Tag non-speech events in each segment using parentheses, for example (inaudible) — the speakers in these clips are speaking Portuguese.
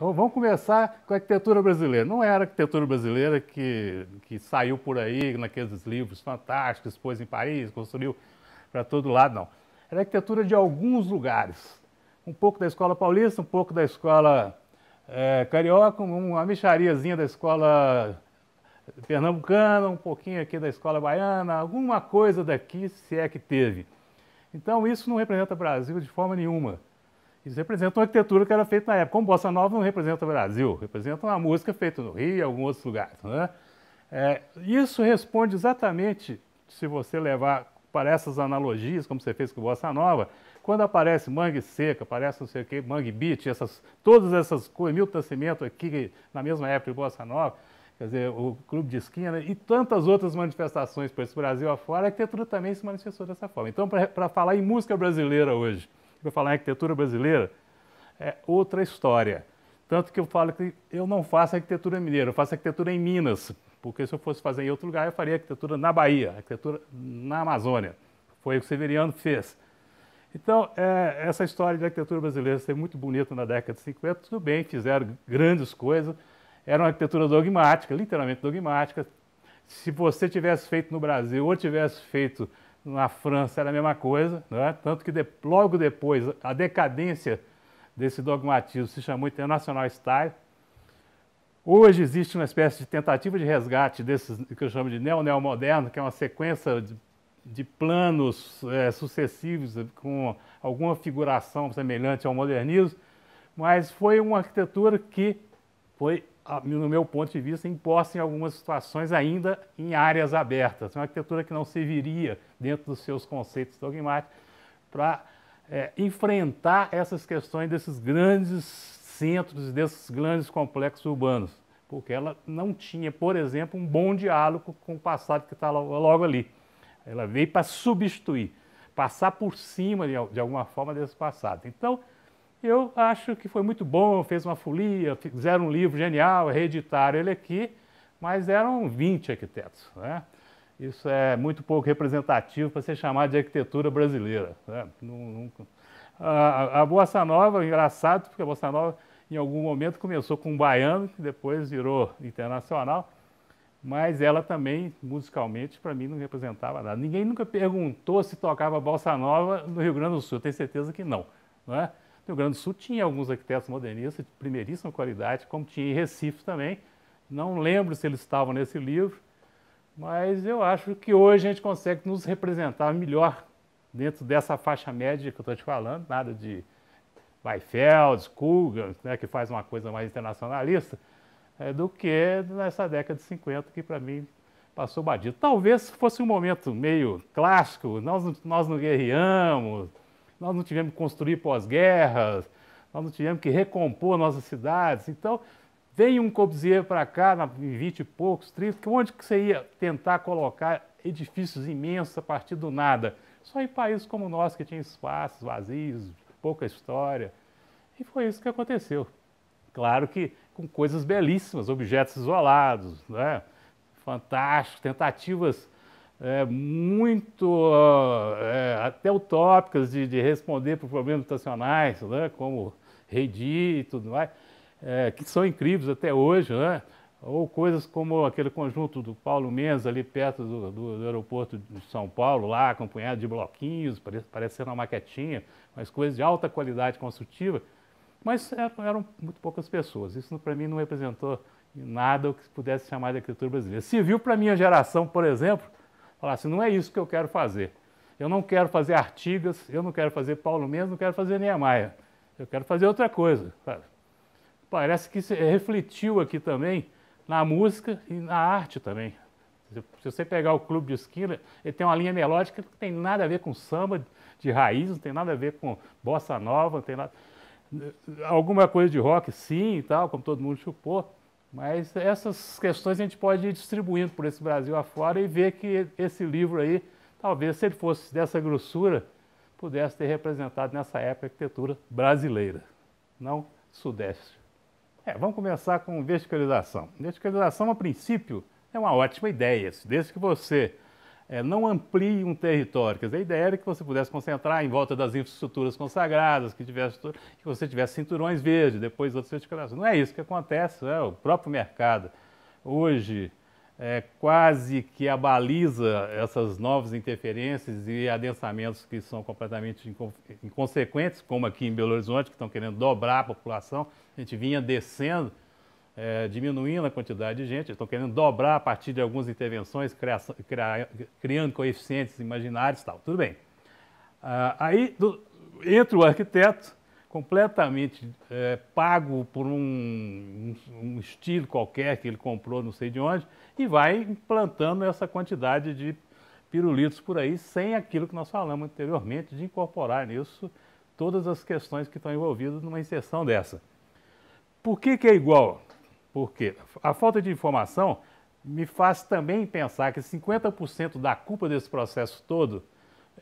Então vamos começar com a arquitetura brasileira. Não era a arquitetura brasileira que, que saiu por aí naqueles livros fantásticos, pôs em Paris, construiu para todo lado, não. Era a arquitetura de alguns lugares. Um pouco da escola paulista, um pouco da escola é, carioca, uma mixariazinha da escola pernambucana, um pouquinho aqui da escola baiana, alguma coisa daqui se é que teve. Então isso não representa o Brasil de forma nenhuma. Isso representa uma arquitetura que era feita na época. Como Bossa Nova não representa o Brasil, representa uma música feita no Rio e alguns outros lugares. Né? É, isso responde exatamente, se você levar para essas analogias, como você fez com Bossa Nova, quando aparece mangue seca, aparece não sei o que, mangue beat, essas, todas essas coisas, Milton Nascimento aqui, na mesma época de Bossa Nova, quer dizer, o Clube de Esquina né? e tantas outras manifestações por esse Brasil afora, a arquitetura também se manifestou dessa forma. Então, para falar em música brasileira hoje, para falar em arquitetura brasileira, é outra história. Tanto que eu falo que eu não faço arquitetura mineira, eu faço arquitetura em Minas, porque se eu fosse fazer em outro lugar, eu faria arquitetura na Bahia, arquitetura na Amazônia. Foi o que o Severiano fez. Então, é, essa história de arquitetura brasileira ser muito bonita na década de 50, tudo bem, fizeram grandes coisas, era uma arquitetura dogmática, literalmente dogmática. Se você tivesse feito no Brasil ou tivesse feito na França era a mesma coisa, é? tanto que de, logo depois a decadência desse dogmatismo se chamou internacional style. Hoje existe uma espécie de tentativa de resgate desses que eu chamo de neo-neomoderno, que é uma sequência de, de planos é, sucessivos com alguma figuração semelhante ao modernismo, mas foi uma arquitetura que foi no meu ponto de vista, imposta em algumas situações ainda em áreas abertas. Uma arquitetura que não serviria, dentro dos seus conceitos dogmáticos, para é, enfrentar essas questões desses grandes centros, desses grandes complexos urbanos, porque ela não tinha, por exemplo, um bom diálogo com o passado que está logo, ali. Ela veio para substituir, passar por cima, de, de alguma forma, desse passado. Então, eu acho que foi muito bom, fez uma folia, fizeram um livro genial, reeditaram ele aqui, mas eram 20 arquitetos. Né? Isso é muito pouco representativo para ser chamado de arquitetura brasileira. Né? Nunca... A, a Bossa Nova, engraçado, porque a Bossa Nova em algum momento começou com um baiano, que depois virou internacional, mas ela também, musicalmente, para mim não representava nada. Ninguém nunca perguntou se tocava Bossa Nova no Rio Grande do Sul, eu tenho certeza que não. não é? Rio Grande do Sul tinha alguns arquitetos modernistas de primeiríssima qualidade, como tinha em Recife também. Não lembro se eles estavam nesse livro, mas eu acho que hoje a gente consegue nos representar melhor dentro dessa faixa média que eu estou te falando, nada de Weifeld, Kugan, né, que faz uma coisa mais internacionalista, é, do que nessa década de 50, que para mim passou badido. Talvez fosse um momento meio clássico, nós, nós não guerreamos, nós não tivemos que construir pós-guerras, nós não tivemos que recompor nossas cidades. Então, vem um Corbusier para cá, em 20 e poucos, 30, onde que você ia tentar colocar edifícios imensos a partir do nada? Só em países como o nosso, que tinha espaços vazios, pouca história. E foi isso que aconteceu. Claro que com coisas belíssimas, objetos isolados, né? fantásticos, tentativas é, muito ah, é, até utópicas de, de responder para problemas estacionais, né, como Redi e tudo mais, é, que são incríveis até hoje, né? ou coisas como aquele conjunto do Paulo Mendes ali perto do, do, do aeroporto de São Paulo, lá acompanhado de bloquinhos, parece, ser uma maquetinha, mas coisas de alta qualidade construtiva, mas eram, é, eram muito poucas pessoas. Isso para mim não representou nada o que se pudesse chamar de arquitetura brasileira. Civil para minha geração, por exemplo, Falar assim, não é isso que eu quero fazer. Eu não quero fazer Artigas, eu não quero fazer Paulo Mendes, não quero fazer Niemeyer. Eu quero fazer outra coisa. Sabe? Parece que se refletiu aqui também na música e na arte também. Se você pegar o Clube de Esquina, ele tem uma linha melódica que não tem nada a ver com samba de raiz, não tem nada a ver com bossa nova, não tem nada... Alguma coisa de rock, sim, e tal, como todo mundo chupou, mas essas questões a gente pode ir distribuindo por esse Brasil afora e ver que esse livro aí, talvez se ele fosse dessa grossura, pudesse ter representado nessa época a arquitetura brasileira, não sudeste. É, vamos começar com verticalização. Verticalização, a princípio, é uma ótima ideia, desde que você é, não amplie um território. Quer dizer, a ideia era que você pudesse concentrar em volta das infraestruturas consagradas, que, tivesse, que você tivesse cinturões verdes, depois outros certificações. Não é isso que acontece, é o próprio mercado. Hoje, é, quase que abaliza essas novas interferências e adensamentos que são completamente inconsequentes, como aqui em Belo Horizonte, que estão querendo dobrar a população. A gente vinha descendo é, diminuindo a quantidade de gente, estão querendo dobrar a partir de algumas intervenções, criação, criar, criando coeficientes imaginários e tal. Tudo bem. Ah, aí do, entra o arquiteto, completamente é, pago por um, um, um, estilo qualquer que ele comprou, não sei de onde, e vai implantando essa quantidade de pirulitos por aí, sem aquilo que nós falamos anteriormente, de incorporar nisso todas as questões que estão envolvidas numa inserção dessa. Por que, que é igual? Porque a falta de informação me faz também pensar que 50% da culpa desse processo todo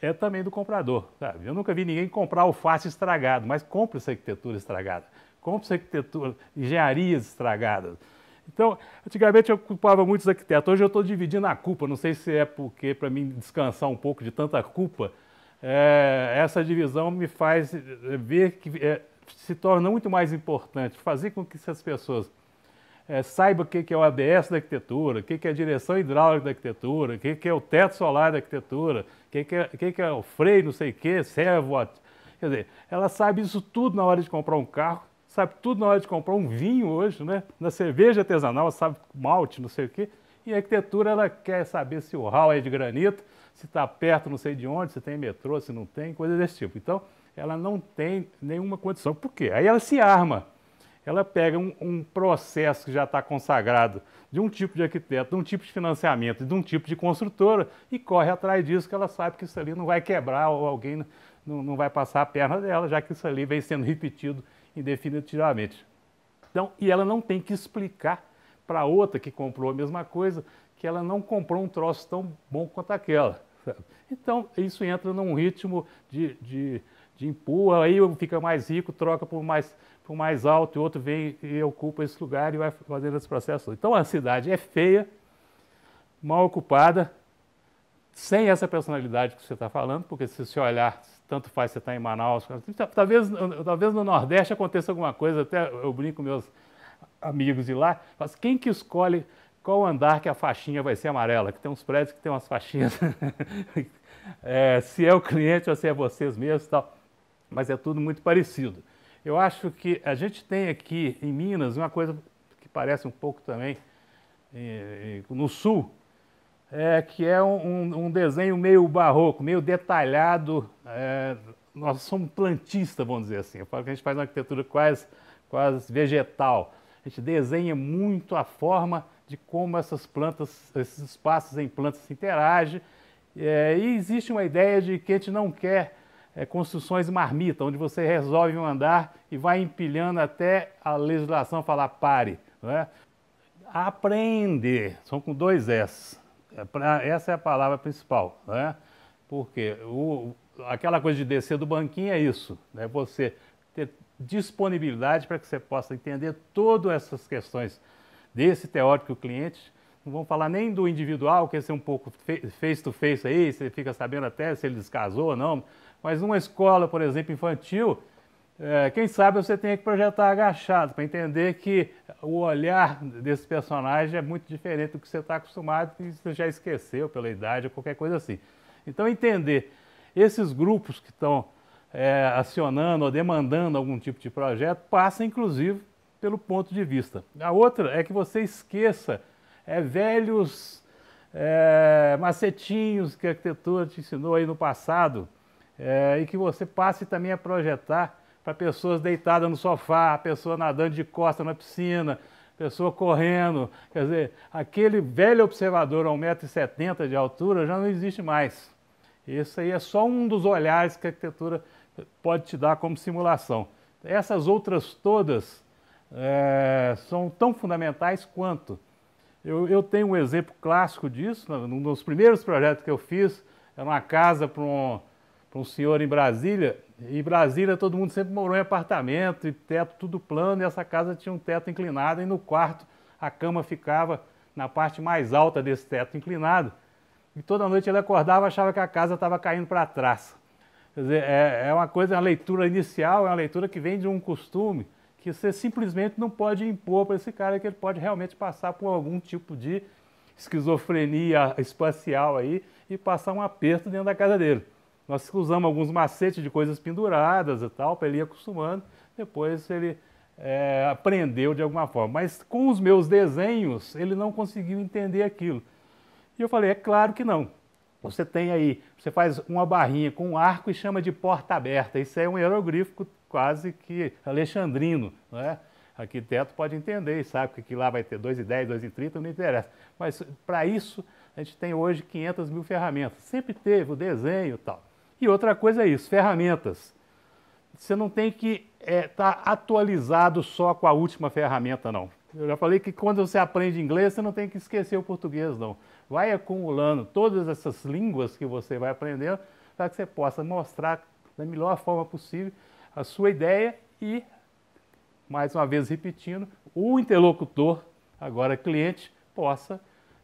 é também do comprador. Sabe? Eu nunca vi ninguém comprar alface estragado, mas compra essa arquitetura estragada, compra essa arquitetura, engenharias estragadas. Então, antigamente eu culpava muitos arquitetos, hoje eu estou dividindo a culpa, não sei se é porque, para mim, descansar um pouco de tanta culpa, é, essa divisão me faz ver que é, se torna muito mais importante fazer com que essas pessoas é, saiba o que é o ABS da arquitetura, o que é a direção hidráulica da arquitetura, o que é o teto solar da arquitetura, o que é, o que é o freio, não sei o que, servo. Quer dizer, ela sabe isso tudo na hora de comprar um carro, sabe tudo na hora de comprar um vinho hoje, né? Na cerveja artesanal, sabe malte, não sei o quê. E a arquitetura, ela quer saber se o hall é de granito, se está perto, não sei de onde, se tem metrô, se não tem, coisa desse tipo. Então, ela não tem nenhuma condição. Por quê? Aí ela se arma ela pega um, um processo que já está consagrado de um tipo de arquiteto, de um tipo de financiamento, de um tipo de construtora e corre atrás disso, que ela sabe que isso ali não vai quebrar ou alguém não, não vai passar a perna dela, já que isso ali vem sendo repetido indefinitivamente. Então, e ela não tem que explicar para outra que comprou a mesma coisa que ela não comprou um troço tão bom quanto aquela. Então, isso entra num ritmo de, de de empurra, aí fica mais rico, troca por mais, por mais alto, e outro vem e ocupa esse lugar e vai fazendo esse processo. Então a cidade é feia, mal ocupada, sem essa personalidade que você está falando, porque se você olhar, tanto faz você estar tá em Manaus, tá, talvez, talvez no Nordeste aconteça alguma coisa, até eu brinco com meus amigos de lá, mas assim, quem que escolhe qual andar que a faixinha vai ser amarela? Que tem uns prédios que tem umas faixinhas. (laughs) é, se é o cliente ou se é vocês mesmos tal mas é tudo muito parecido. Eu acho que a gente tem aqui em Minas uma coisa que parece um pouco também eh, eh, no sul, é, que é um, um, desenho meio barroco, meio detalhado. É, nós somos plantistas, vamos dizer assim. Eu falo que a gente faz uma arquitetura quase, quase vegetal. A gente desenha muito a forma de como essas plantas, esses espaços em plantas se interagem. É, e existe uma ideia de que a gente não quer é, construções marmita, onde você resolve um andar e vai empilhando até a legislação falar pare. Não é? Aprender, são com dois S. É essa é a palavra principal, é? porque o, aquela coisa de descer do banquinho é isso, né? você ter disponibilidade para que você possa entender todas essas questões desse teórico cliente não vamos falar nem do individual, que esse é um pouco face-to-face -face aí, você fica sabendo até se ele descasou ou não, mas numa escola, por exemplo, infantil, é, quem sabe você tem que projetar agachado para entender que o olhar desse personagem é muito diferente do que você está acostumado e você já esqueceu pela idade ou qualquer coisa assim. Então, entender esses grupos que estão é, acionando ou demandando algum tipo de projeto passa, inclusive, pelo ponto de vista. A outra é que você esqueça é, velhos é, macetinhos que a arquitetura te ensinou aí no passado, é, e que você passe também a projetar para pessoas deitadas no sofá, pessoa nadando de costa na piscina, pessoa correndo. Quer dizer, aquele velho observador a 1,70m de altura já não existe mais. Esse aí é só um dos olhares que a arquitetura pode te dar como simulação. Essas outras todas é, são tão fundamentais quanto. Eu, eu, tenho um exemplo clássico disso, né, num dos primeiros projetos que eu fiz, era uma casa para um para um senhor em Brasília. E Brasília todo mundo sempre morou em apartamento, e teto tudo plano, e essa casa tinha um teto inclinado, e no quarto a cama ficava na parte mais alta desse teto inclinado. E toda noite ele acordava achava que a casa estava caindo para trás. Quer dizer, é, é uma coisa, é uma leitura inicial, é uma leitura que vem de um costume que você simplesmente não pode impor para esse cara que ele pode realmente passar por algum tipo de esquizofrenia espacial aí e passar um aperto dentro da casa dele. Nós usamos alguns macetes de coisas penduradas e tal, para ele ir acostumando. Depois ele é, aprendeu de alguma forma. Mas com os meus desenhos, ele não conseguiu entender aquilo. E eu falei, é claro que não. Você tem aí, você faz uma barrinha com um arco e chama de porta aberta. Isso é um hieroglífico quase que alexandrino, não é? Arquiteto pode entender e sabe que lá vai ter 2 e 10, 2 e 30, não interessa. Mas para isso, a gente tem hoje 500 mil ferramentas. Sempre teve o desenho e tal. E outra coisa é isso, ferramentas. Você não tem que estar é, tá atualizado só com a última ferramenta, não. Eu já falei que quando você aprende inglês, você não tem que esquecer o português, não. Vai acumulando todas essas línguas que você vai aprendendo para que você possa mostrar da melhor forma possível a sua ideia e, mais uma vez repetindo, o interlocutor, agora cliente, possa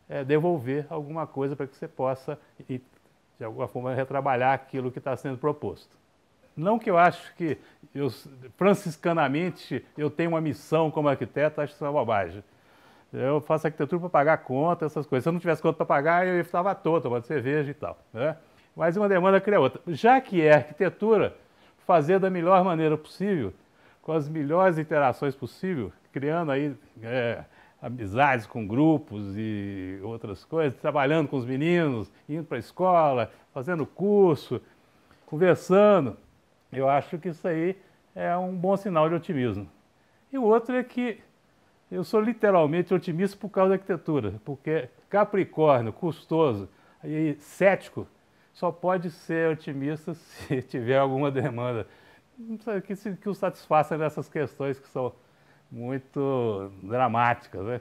é, devolver alguma coisa para que você possa de alguma forma, retrabalhar aquilo que está sendo proposto. Não que eu acho que, eu, franciscanamente, eu tenho uma missão como arquiteto, acho isso uma bobagem. Eu faço arquitetura para pagar conta, essas coisas. Se eu não tivesse conta para pagar, eu estava à toa, tomando cerveja e tal. Né? Mas uma demanda cria outra. Já que é arquitetura, fazer da melhor maneira possível, com as melhores interações possível, criando aí é, amizades com grupos e outras coisas, trabalhando com os meninos, indo para a escola, fazendo curso, conversando. Eu acho que isso aí é um bom sinal de otimismo. E o outro é que eu sou literalmente otimista por causa da arquitetura, porque Capricórnio, custoso e cético só pode ser otimista (laughs) se tiver alguma demanda que, se, que o satisfaça nessas questões que são muito dramáticas. Né?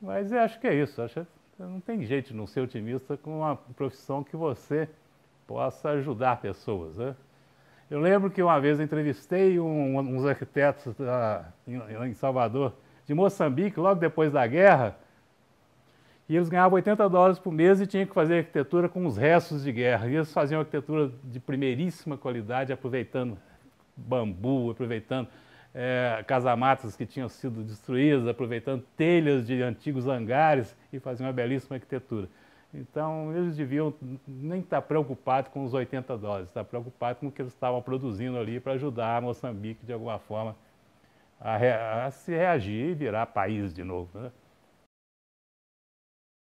Mas eu acho que é isso. Acho não tem jeito de não ser otimista com uma profissão que você possa ajudar pessoas. Né? Eu lembro que uma vez entrevistei um, uns arquitetos da, ah, em, em Salvador, de Moçambique, logo depois da guerra, e eles ganhavam 80 dólares por mês e tinham que fazer arquitetura com os restos de guerra. E eles faziam arquitetura de primeiríssima qualidade, aproveitando bambu, aproveitando é, casamatas que tinham sido destruídas, aproveitando telhas de antigos hangares e faziam uma belíssima arquitetura. Então, eles deviam nem estar tá preocupados com os 80 dólares, estar tá preocupados com o que eles estavam produzindo ali para ajudar Moçambique, de alguma forma, a, a se reagir e virar país de novo. Né?